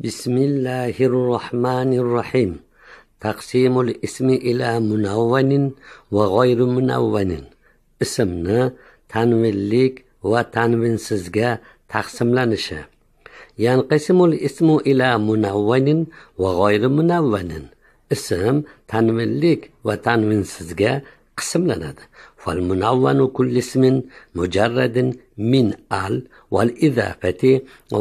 بسم الله الرحمن taqsimul ismi ila إلى منون وغير منون ismni tanvinlik va tanvinsizga taqsimlanishi yanqisimul ismu ila munavvanin va g'oyri munavvanin ism tanvinlik va tanvinsizga qismlanadi fal munavvanu kulli ismin mujarradin min al val izafati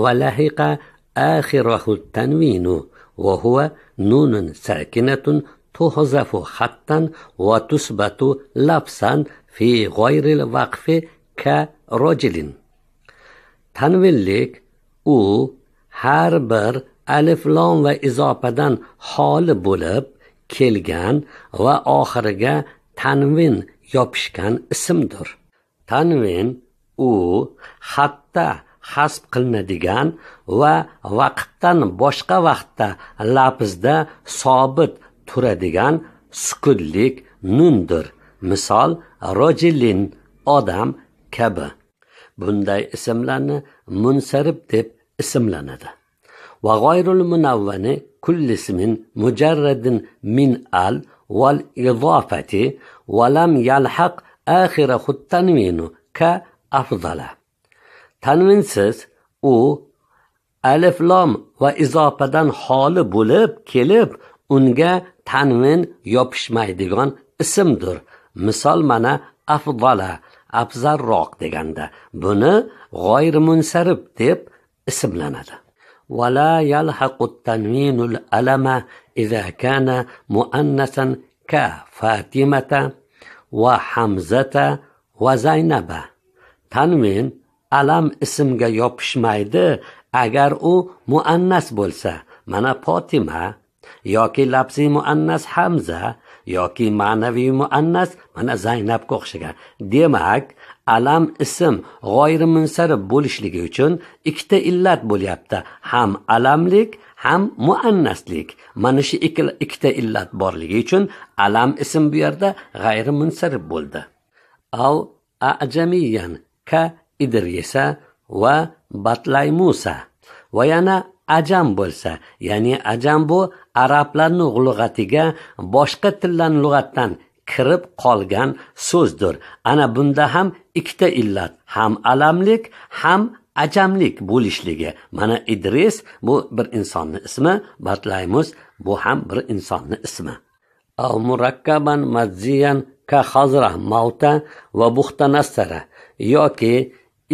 va lahiqa آخره التنوين وهو نون ساكنة تحذف خطا وتثبت لفظا في غير الوقف كرجل tanvillik او har bir alif lom va izopadan xoli bo'lib келган ва охирига танвин ёпишган исмдир танвин у hatto hasb qilinadigan va vaqtdan boshqa vaqtda lafzda sobit turadigan sukunlik nundir misol rojilin odam kabi bunday ismlarni munsarib deb ismlanadi va g'oyrul munavvani kullismin mujarradin min al val idofati va lam yalhaq axira tanvinu ka afzala tanvinsiz u aliflom va izofadan xoli bo'lib kelib unga tanvin yopishmaydigan ismdir misol mana afdola afzalroq deganda buni g'oyrimunsarib deb ismlanadi ولا يلحق التنوين الألم إذا كان مؤنثا كفاتمة وحمزة وزينب تنوين alam ismga yopishmaydi agar u muannas bo'lsa mana fotima yoki labsiy muannas hamza yoki ma'naviy muannas mana zaynabga o'xshagan demak alam ism g'oyri munsarif bo'lishligi uchun ikkita illat bo'lyapti ham alamlik ham muannaslik mana shu ikkita illat borligi uchun alam ism bu yerda g'ayri munsarif bo'ldi al ajamiyan ka idrisa va batlaymusa va yana ajam bo'lsa ya'ni ajam bu arablarning lug'atiga boshqa tillarni lug'atdan kirib qolgan so'zdir ana bunda ham ikkita illat ham alamlik ham ajamlik bo'lishligi mana idris bu bir insonni ismi batlaymus bu ham bir insonni ismi av murakkaban mazziyan ka hazra mavta va buxtanassara yoki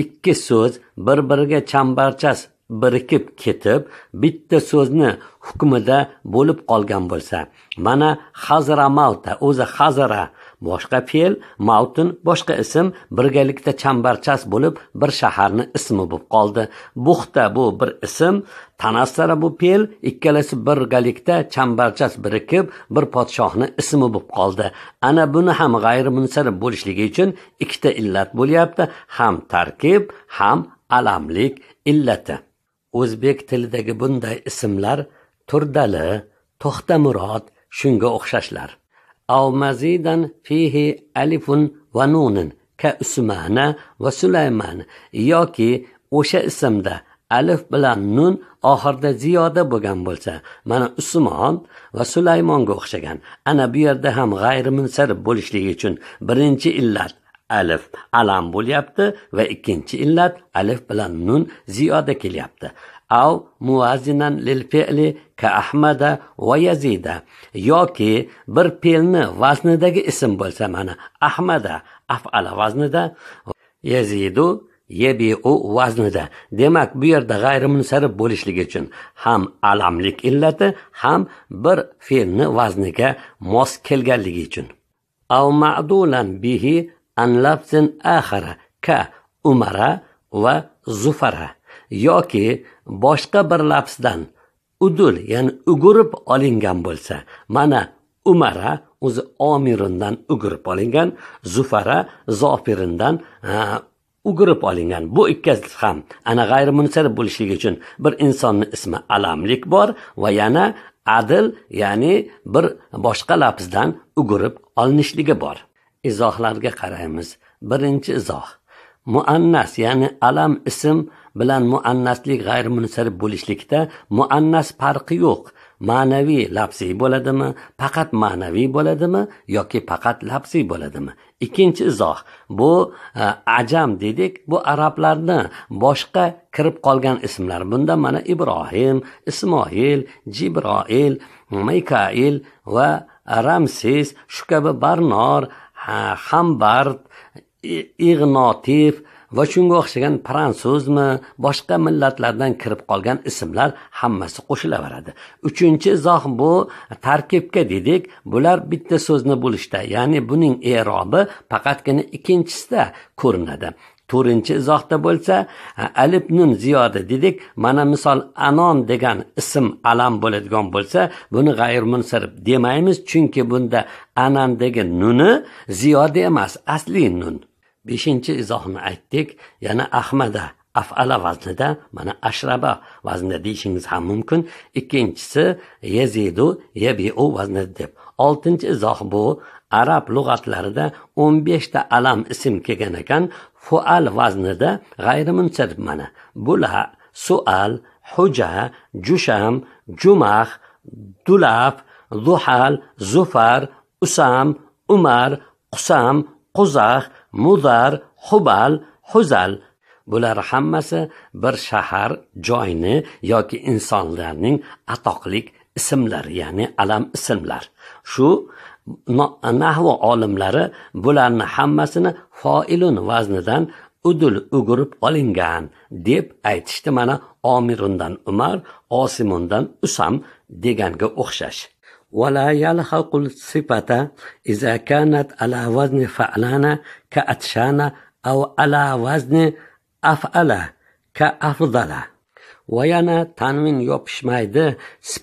ikki so'z bir biriga chambarchas birikib ketib bitta so'zni hukmida bo'lib qolgan bo'lsa mana hazramalta o'zi hazara boshqa fe'l mautun boshqa ism birgalikda chambarchas bo'lib bir shaharni ismi bo'lib qoldi buxta bu bir ism tanassara bu fe'l ikkalasi birgalikda chambarchas birikib bir podshohni ismi bo'lib qoldi ana buni ham g'ayri munsarib bo'lishligi uchun ikkita illat bo'lyapti ham tarkib ham alamlik illati o'zbek tilidagi bunday ismlar turdali to'xtamurod shunga o'xshashlar او مزيدا فيه ألف ونون كأسمان وسليمان يوكي o'sha ismda alif bilan nun oxirida ziyoda bo'lgan bo'lsa mana usmon va sulaymonga o'xshagan ana bu yerda ham g'ayrimunsarif bo'lishligi uchun birinchi illat alif alam bo'lyapti va ikkinchi illat alif bilan nun ziyoda kelyapti او موازنا للفعل كأحمد ويزيد يوكي بر فعلن yoki اسم بولسا مانا ism bo'lsa mana يزيد afala vaznida yazidu yebiu vaznida demak bu yerda g'ayrimunsarif bo'lishligi uchun ham alamlik illati ham bir fe'lni vazniga mos kelganligi uchun av ma'dulan bihi an lafzin axara ka yoki boshqa bir lafzdan udul ya'ni ugurib olingan bo'lsa mana umara o'zi omirindan ugurib olingan zufara zofirindan ugurib olingan bu ikkasi ham ana g'ayrimunsar bo'lishligi uchun bir insonni ismi alamlik bor va yana adil ya'ni bir boshqa lafzdan ugurib olinishligi bor izohlarga qaraymiz birinchi izoh muannas ya'ni alam ism bilan muannaslik munsarib bo'lishlikda muannas farqi yo'q ma'naviy lafsiy bo'ladimi faqat ma'naviy bo'ladimi yoki faqat lafsiy bo'ladimi ikkinchi izoh bu e, ajam dedik bu arablarni boshqa kirib qolgan ismlar bunda mana ibrohim ismoil jibroil mikail va ramsiz shu kabi barnor hambard ig'notiv va shunga o'xshagan fransuzmi boshqa millatlardan kirib qolgan ismlar hammasi qo'shilaveradi uchinchi izoh bu tarkibga dedik bular bitta so'zni bo'lishda ya'ni buning erobi faqatgina ikkinchisida ko'rinadi to'rtinchi izohda bo'lsa alif nun ziyoda dedik mana misol anon degan ism alam bo'ladigan bo'lsa buni g'ayrimunsarif demaymiz chunki bunda anandagi nuni ziyoda emas asli nun beshinchi izohni aytdik yana ahmada afala vaznida mana ashraba vaznida deyishingiz ham mumkin ikkinchisi yezidu yabiu vaznida deb oltinchi izoh bu arab lug'atlarida o'n beshta alam ism kelgan ekan fual vaznida g'ayrimunsarif mana bula sual huja jusham jumax dulab duhal zufar usam umar qusam quzah muzar hubal huzal bular hammasi bir shahar joyni yoki insonlarning atoqlik ismlari ya'ni alam ismlar shu nahvo olimlari bularni hammasini foilun vaznidan udul ugurib olingan deb aytishdi mana omirundan umar osimundan usam deganga o'xshash ولا يلحق الصفة إذا كانت على وزن فعلان كأتشان أو على وزن أفعل كأفضل va yana tanvin yopishmaydi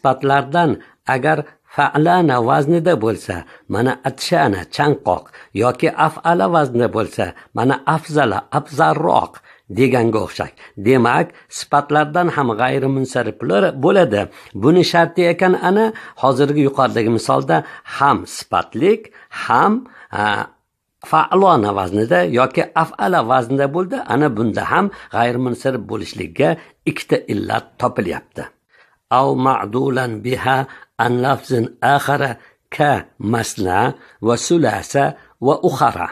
وزن ده بولسا vaznida bo'lsa mana يوكي chanqoq وزن ده بولسا bo'lsa mana afzala afzalroq deganga o'xshaydi demak sifatlardan ham g'ayrimunsariflar bo'ladi buni sharti ekan ana hozirgi yuqoridagi misolda ham sifatlik ham fa'lona vaznida yoki afala vaznida bo'ldi ana bunda ham g'ayrimunsarif bo'lishlikka ikkita illat topilyapti av ma'dulan biha an lafzin axara ka masna va sulasa va uxara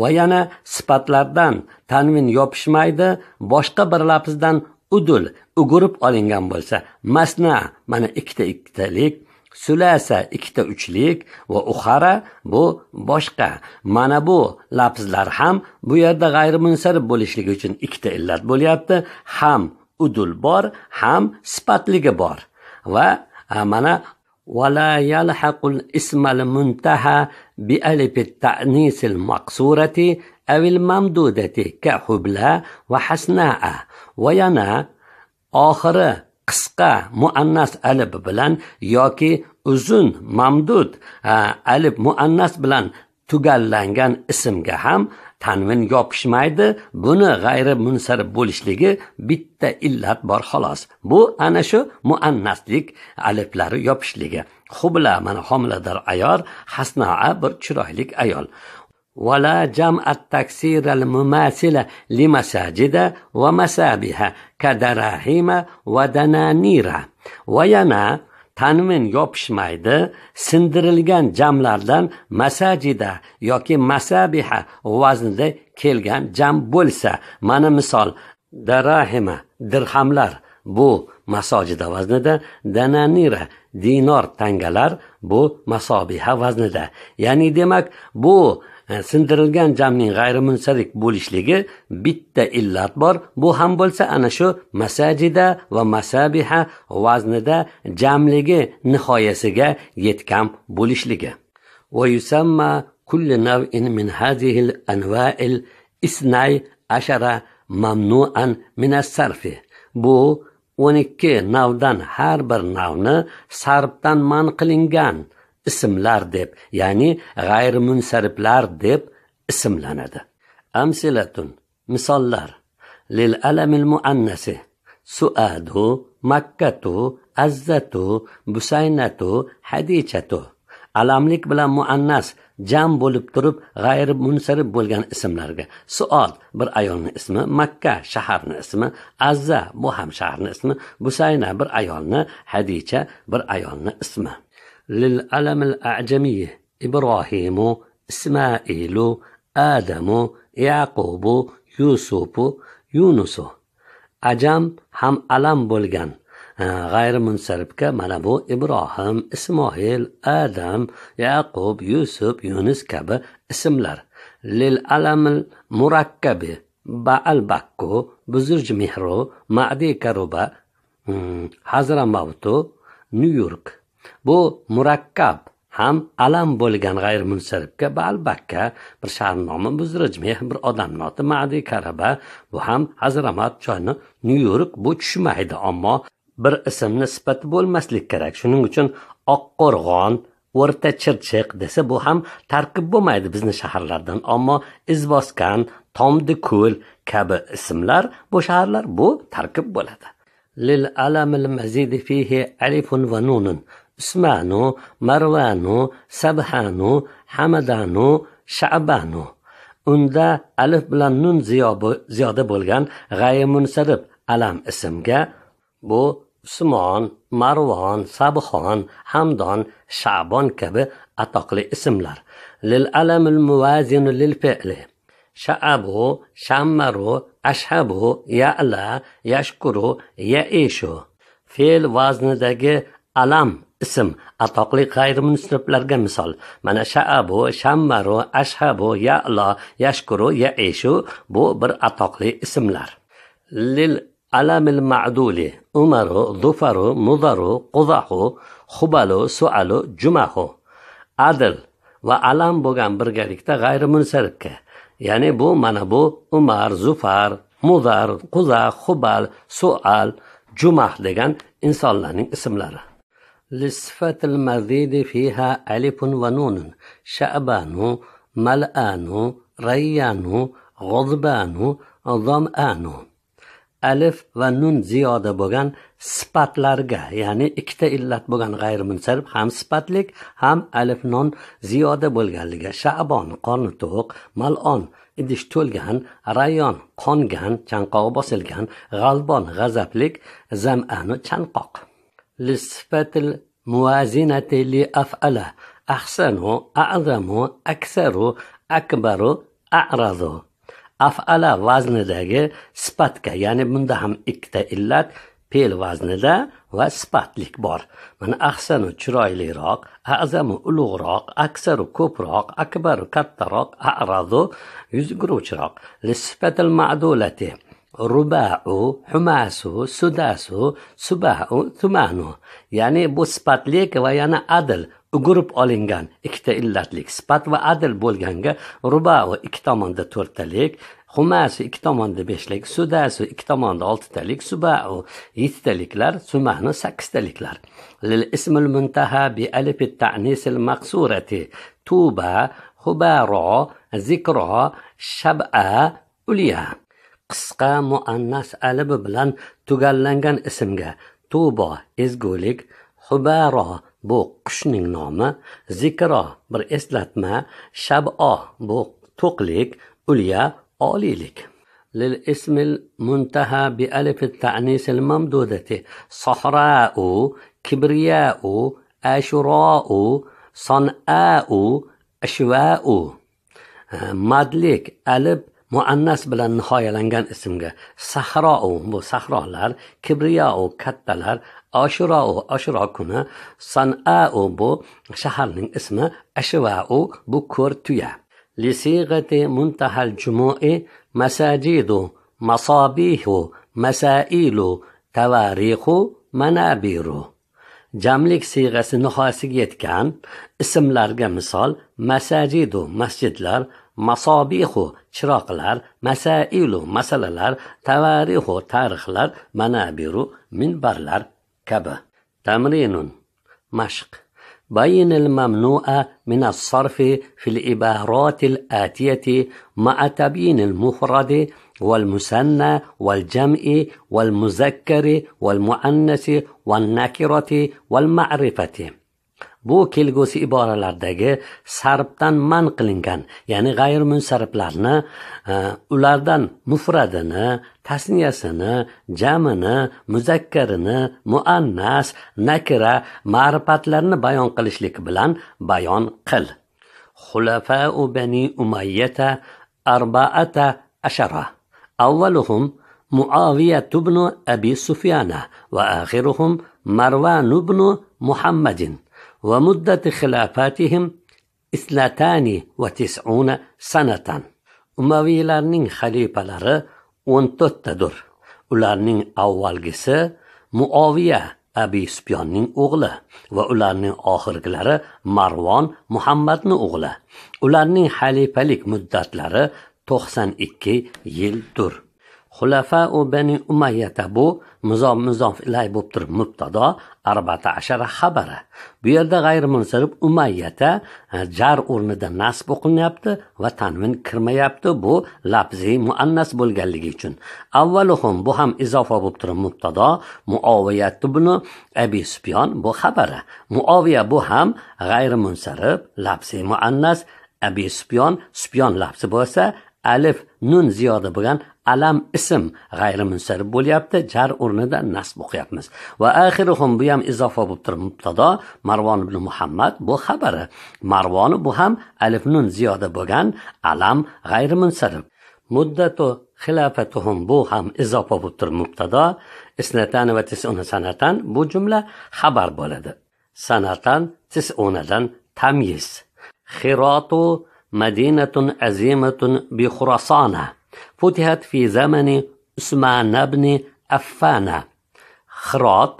va yana sifatlardan tanvin yopishmaydi boshqa bir lafzdan udul ugurib olingan bo'lsa masna mana ikkita ikkitalik sulasa ikkita uchlik va uxara bu boshqa mana bu lafzlar ham bu yerda g'ayrimunsarif bo'lishligi uchun ikkita illat bo'lyapti ham udul bor ham sifatligi bor va mana vala ismal muntaha بألف التأنيث المقصورة أو الممدودة كحبلة وحسناء وينا آخر قسقة مؤنث ألب بلان يوكي أزون ممدود آه، ألب مؤنث بلان tugallangan ismga ham tanvin yopishmaydi buni g'ayri munsarib bo'lishligi bitta illat bor xolos bu ana shu muannaslik aliflari yopishligi hubla mana homilador ayol hasnaa bir chiroylik ayol ولا جمع التكسير المماثل لمساجد ومسابح كدراهم ودنانير وينا tanmin yopishmaydi sindirilgan jamlardan masajida yoki masabiha vaznida kelgan jam bo'lsa mana misol darahima dirhamlar bu masojida vaznida dananira dinor tangalar bu masobiha vaznida ya'ni demak bu sindirilgan jamning g'ayrimunsarik bo'lishligi bitta illat bor bu ham bo'lsa ana shu masajida va masabiha vaznida jamligi nihoyasiga yetgan bo'lishligi bu o'n ikki navdan har bir navni sarfdan man qilingan ismlar deb ya'ni g'ayrimunsariflar deb ismlanadi amsilatun misollar lil alamil muannasi suadu makkatu azzatu busaynatu hadichatu alamlik bilan muannas jam bo'lib turib g'ayri munsarib bo'lgan ismlarga suod bir ayolni ismi makka shaharni ismi azza bu ham shaharni ismi busayna bir ayolni hadicha bir ayolni ismi للألم الأعجمي إبراهيم إسماعيل آدم يعقوب يوسف يونس ajam ham alam bo'lgan غير mana bu ibrohim ismoil adam yaqub yusuf yunus kabi ismlar lil للألم المركب با الباكو buzurj مهرو madi كروبا حزر موتو نيويورك bu murakkab ham alam bo'lgan g'ayrimunsarifga balbakka bir sharnoma muzrijmiy bir odamni oti madi karaba bu ham hazramat choyni nyu york bu tushmaydi ammo bir ismni sifati bo'lmaslik kerak shuning uchun oqqo'rg'on o'rta chirchiq desa bu ham tarkib bo'lmaydi bizni shaharlardan ammo izboskan tomdi ko'l kabi ismlar bu shaharlar bu tarkib bo'ladi lil alamil mazidi fihi alifun va nunun usmanu marvanu sabhanu hamadanu shabanu unda alif bilan nun ziyoda bo'lgan g'ayi munsarib alam ismga bu usmon marvon sabxon hamdon shabon kabi atoqli ismlar lil alamul muvazinu lil fe'li shaabu shammaru ashabu ya'la yashkuru yaishu fe'l vaznidagi alam ism atoqli g'ayrimunsiblarga misol mana shaabu shammaru ashhabu yalo yashkuru ya eshu bu bir atoqli ismlar lil alamil ma'duli umaru dufaru mudaru qudahu hubalu sualu jumahu adil va alam bo'lgan birgalikda g'ayrimunsaribga ya'ni bu mana bu umar zufar mudar quza hubal sual jumah degan insonlarning ismlari لصفة المزيد فيها ألف ونون شأبان ملآن ريان غضبان ظمآن alif va nun ziyoda bo'lgan sifatlarga ya'ni ikkita illat bo'lgan g'ayrimunsarif ham sifatlik ham alif non ziyoda bo'lganligi shabon qorni to'q malon idish to'lgan rayon qongan chanqoq bosilgan g'albon g'azablik zamanu chanqoq للصفات الموازنة لأفعله أحسن أعظم أكثر أكبر أعرض أفعل وزن داگه سپتك يعني من دهم اكتا إلات بيل وزن دا و سپت بار من أحسن چرايلي راق أعظم ألوغ راق أكثر كوب راق أكبر كتر راق أعرض يزگرو چراق للصفات المعدولته rubau humasu sudasu subahu, tumanu ya'ni bu sifatlik va yana adil ugurib olingan ikkita illatlik sifat va adil bo'lganga rubau ikki tomonda to'rttalik humasi ikki tomonda beshlik sudasi ikki tomonda oltitalik subau yettitaliklar sumani sakkiztaliklar lil muntaha bi alifi ta'nisil maqsurati tuba hubaro zikro shaba ulya qisqa muannas alibi bilan tugallangan ismga tubo ezgulik hubaro bu qushning nomi zikro bir eslatma shabo bu to'qlik ulya oliylik للاسم المنتهى بألف التعنيس الممدودة صحراء كبرياء أشراء صنآء أشواء madlik ألب muannas bilan nihoyalangan ismga sahrou bu sahrolar kibriyou kattalar ashurou oshiro kuni sanau bu shaharning ismi ashvau bu ko'r tuya lisig'ati muntahal jumui masajidu masobihu masailu tavarixu manabiru jamlik siyg'asi nihoyasiga yetgan ismlarga misol masajidu masjidlar masobixu chiroqlar masailu masalalar tavarixu tarixlar manabiru minbarlar kabi tamrinun mashq بين الممنوع من الصرف في العبارات الآتية مع تبيين المفرد والمثنى والجمع والمذكر والمؤنث والنكرة والمعرفة bu kelgusi iboralardagi sarbdan man qilingan ya'ni g'ayrimunsariflarni e, ulardan mufradini tasniyasini jamini muzakkarini muannas nakira ma'rifatlarni bayon qilishlik bilan bayon qil xulafau bani umayyata arbaata ashara avvaluhum معاوية بن أبي سفيان وآخرهم مروان بن muhammadin ومدة خلافاتهم اثنتان وتسعون sanatan umaviylarning xalifalari o'n to'rttadir ularning avvalgisi muoviya abi subyonning آخر va مروان محمد marvon muhammadni خليفة لك xalifalik muddatlari 92 يل yildir xulafa u bani umayyata bu muzom muzof ilay bo'lib turib mubtado arbata ashara xabara bu yerda g'ayrimunsarif umayyata e, jar o'rnida nasb o'qilinyapti va tanvin kirmayapti bu labziy muannas bo'lganligi uchun avvaluhum bu ham izofa bo'lib turib mubtado muoviyatu buni abi subyon bu xabara muoviya bu ham g'ayrimunsarif labziy muannas abi subyon subyon labzi bo'lsa alif nun ziyoda bo'lgan alam ism g'ayrimunsarif bo'lyapti jar o'rnida nasb o'qiyapmiz va axiruhum bu ham izofa bo'lib turib mubtado marvon ibn muhammad bu xabari marvoni bu ham alif nun ziyoda bo'lgan alam g'ayrimunsarif muddatu xilofatuhum bu ham izofa bo'lib turib mubtado isnatan va tisuna sanatan bu jumla xabar bo'ladi sanatan tisunadan tamyiz xirotu مدينة عزيمة بخراسانة فتحت في زمن عثمان بن affana xirot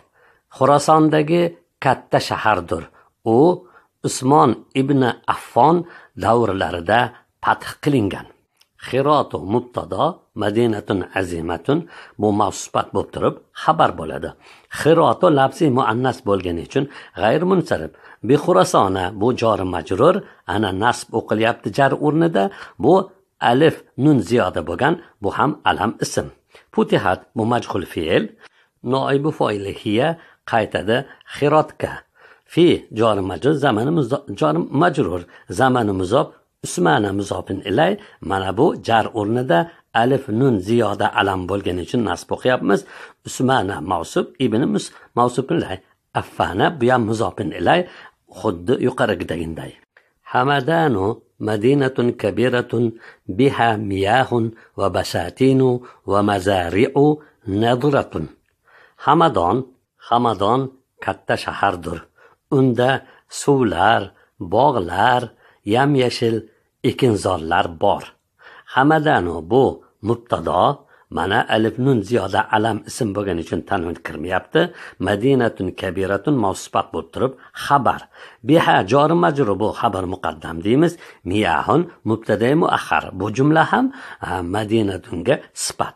xurasondagi katta و u ابن أفان دور لرده پتخ قلنگن xirotu mubtado madinatun azimatun bu mavsusbat bo'lib turib xabar bo'ladi xirotu labsi muannas bo'lgani uchun g'ayr munsarib bi bu jori majrur ana nasb o'qilyapti jar o'rnida bu alif nun ziyoda bo'lgan bu ham alam ism putihat bu majhul fe'l noibu foilihiya qaytadi xirotga fi jori majrur zamani majrur zamani muzob usmana muzofin ilay mana bu jar o'rnida alif nun ziyoda alam bo'lgani uchun nasb o'qiyapmiz usmana mavsub ibn mus mavsubin ilay affana bu ham muzofin ilay xuddi yuqoridagiday hamadanu madinatun kabiratun biha miyahun va basatinu va mazari'u nadratun hamadon hamadon katta shahardir unda suvlar bog'lar yam yashil ekinzorlar bor hamadanu bu mubtado mana alif nun ziyoda alam ism bo'lgani uchun tanvin kirmayapti madinatun kabiratun mavsifat bo'lib turib xabar biha jori majru bu xabar muqaddam deymiz miyahun mubtada muahar bu jumla ham madinatunga sifat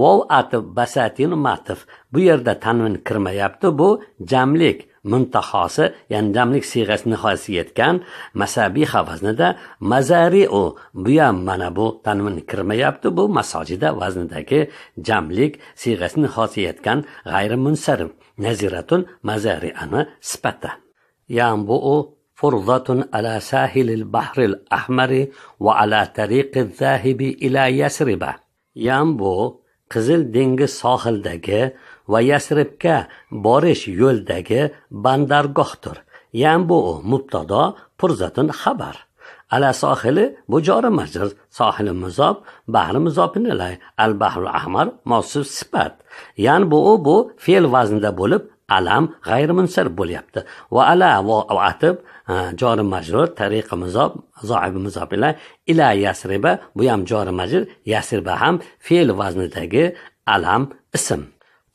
vov atib basatin matif bu yerda tanvin kirmayapti bu jamlik muntahosi ya'ni jamlik siyg'asi nihoyasiga yetgan masabiy vaznida mazari u bu ham mana bu tanmin kirmayapti bu masojida vaznidagi jamlik siyg'asi nihoyasiga yetgan g'ayri munsarif naziratun mazariani sifati ya'ni bu u furzatun ala sahilil bahril ahmari va ala tariqi zahibi ila yasriba يسرب. bu qizil dengiz sohildagi va yasribga borish yo'ldagi bandargohdir bu mubtado purzatin xabar ala sohili bu jori majr sohili muzob bahri muzobinilay al bahrul ahmar mosuf sifat yan bu bu fe'l vaznida bo'lib alam g'ayrimunsar bo'lyapti va ala va atib jori majrur tariqi muzob zoib muzob ila ila yasriba bu ham jori majrur yasriba ham fe'l vaznidagi alam ism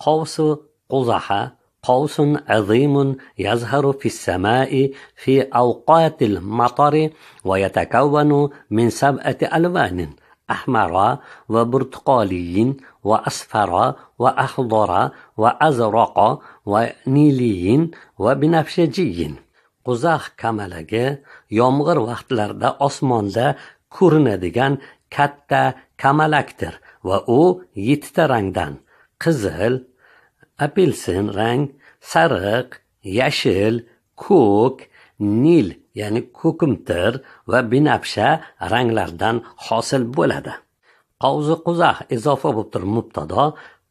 قوس قزح قوس عظيم يظهر في السماء في أوقات المطر ويتكون من سبعة ألوان أحمر وبرتقالي وأصفر وأخضر وأزرق ونيلي وبنفسجي قزح قزاق kamalagi yomg'ir vaqtlarida osmonda ko'rinadigan katta kamalakdir va u yettita rangdan qizil apelsin rang sariq yashil ko'k nil ya'ni ko'kimtir va binafsha ranglardan hosil bo'ladi qavzi quzah izofa bo'lib turib mubtado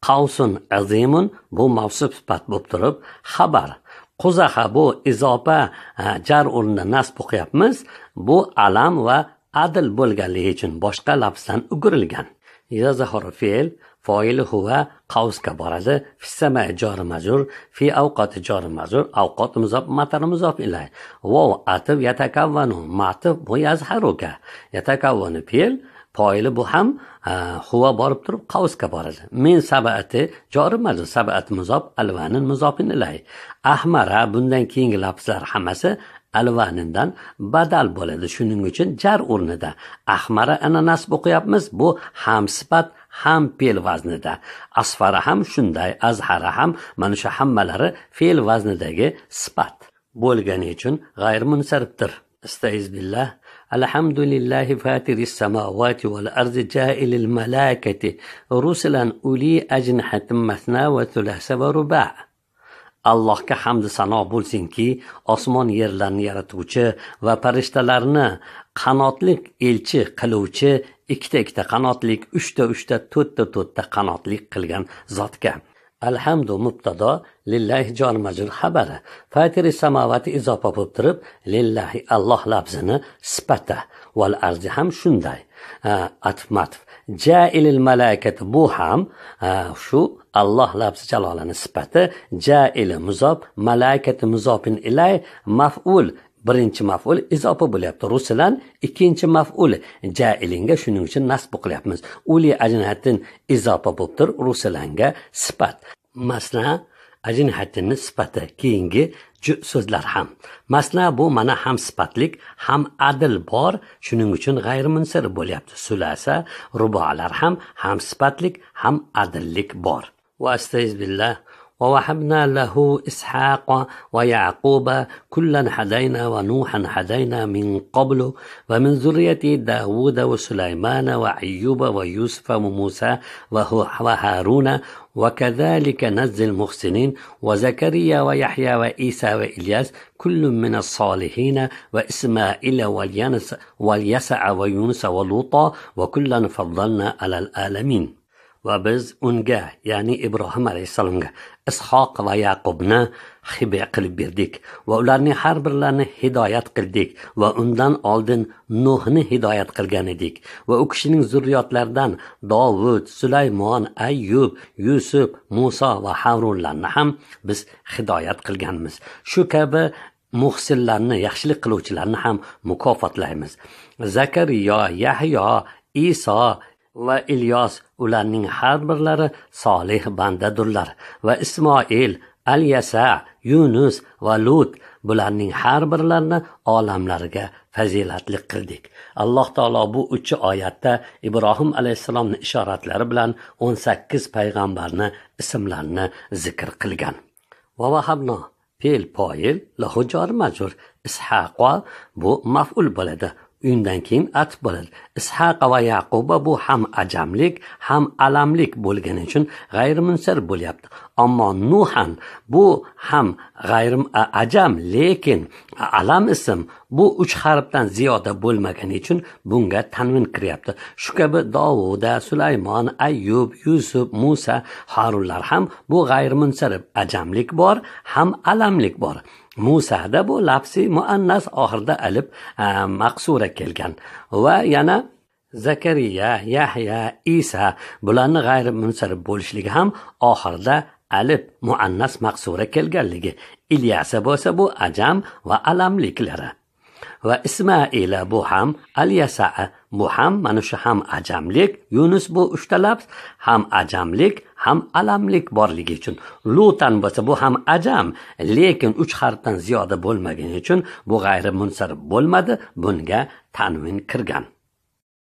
qavsun azimun bu mavsub sifat bo'lib turib xabar quzaha bu izofa jar o'rnida nasb o'qiyapmiz bu alam va adil bo'lganligi uchun boshqa lafzdan ugurilgan yazahoru foili huva qavsga boradi fissama jori majur fi avqati jori majur avqat muzof matar muzof ilay vov atib yatakavvanu matib bu yazharuka yatakavvanu fe'l foili bu ham e, huva borib turib qavsga boradi men sabati jori majur sabat muzof alvanin muzofin ilay ahmara bundan keyingi lafzlar hammasi alvanindan badal bo'ladi shuning uchun jar o'rnida ahmara ananas o'qiyapmiz bu ham sifat ham fe'l vaznida asfara ham shunday azhara ham mana shu hammalari fe'l vaznidagi sifat bo'lgani uchun g'ayrimunsarifdir استعيذ الحمد لله فاتر السماوات والأرض جائل الملائكة رسلا أولي أجنحة مثنى وثلاث ورباع allohga hamdu sano bo'lsinki osmon yerlarni yaratuvchi va farishtalarni qanotlik elchi qiluvchi ikkita ikkita qanotlik uchta uchta to'rtta to'rtta qanotlik qilgan zotga alhamdu mubtado lillahi jon majur xabari fatiri samovati izofa bo'lib turib lillahi alloh labzini sifati val arzi ham shunday atf matf jailil malakat bu ham shu alloh labzi jalolini sifati jaili muzob malakati muzobin ilay maful birinchi maful izofa bo'lyapti rusulan ikkinchi maful jailinga shuning uchun nasb qilyapmiz uli ajnhatin izofa bo'libdir rusulanga sifat masna ajnhatinni sifati keyingi so'zlar ham masna bu mana ham sifatlik ham adil bor shuning uchun g'ayrimunsir bo'lyapti sulasa rubolar ham ham sifatlik ham adillik bor va ووهبنا له إسحاق ويعقوب كلا حدينا ونوحا حدينا من قبل ومن ذرية داود وسليمان وعيوب ويوسف وموسى وهارون وكذلك نزل المحسنين وزكريا ويحيى وإيسى وإلياس كل من الصالحين وإسماعيل واليسع ويونس ولوطا وكلا فضلنا على العالمين va biz unga ya'ni ibrohim alayhissalomga ishoq va yaqubni hibe qilib berdik va ularning har birlarini hidoyat qildik va undan oldin nuhni hidoyat qilgan edik va u kishining zurriyotlaridan dovud sulaymon ayyub yusuf muso va havrunlarni ham biz hidoyat qilganmiz shu kabi muhsinlarni yaxshilik qiluvchilarni ham mukofotlaymiz zakariyo yahyo iso va ilyos ularning har birlari solih bandadurlar va ismoil alyasa yunus va lut bularning har birlarini olamlarga fazilatli qildik alloh taolo bu uch oyatda ibrohim alayhissalomni ishoratlari bilan o'n sakkiz payg'ambarni ismlarini zikr qilgan va vahabno fe'l poyil lahu majur ishaqo bu maful bo'ladi undan keyin atf bo'ladi ishaqa va yaquba bu ham ajamlik ham alamlik bo'lgani uchun g'ayrimunsar bo'lyapti ammo nuhan bu ham g'ayrim ajam lekin alam ism bu uch harfdan ziyoda bo'lmagani uchun bunga tanvin kiryapti shu kabi dovuda sulaymon ayyub yusuf musa harullar ham bu g'ayrimunsarib ajamlik bor ham alamlik bor musada bu lafsi muannas oxirida alif maqsura kelgan va yana zakariya yahya isa bularni g'ayri munsarib bo'lishligi ham oxirida alif muannas maqsura kelganligi ilyasa bo'lsa bu ajam va alamliklari va ismaila bu ham al yasaa bu ham mana shu ham ajamlik yunus bu uchta labs ham ajamlik ham alamlik borligi uchun lutan bo'lsa bu ham ajam lekin uch harfdan ziyoda bo'lmagani uchun bu g'ayri munsarif bo'lmadi bunga tanvin kirgan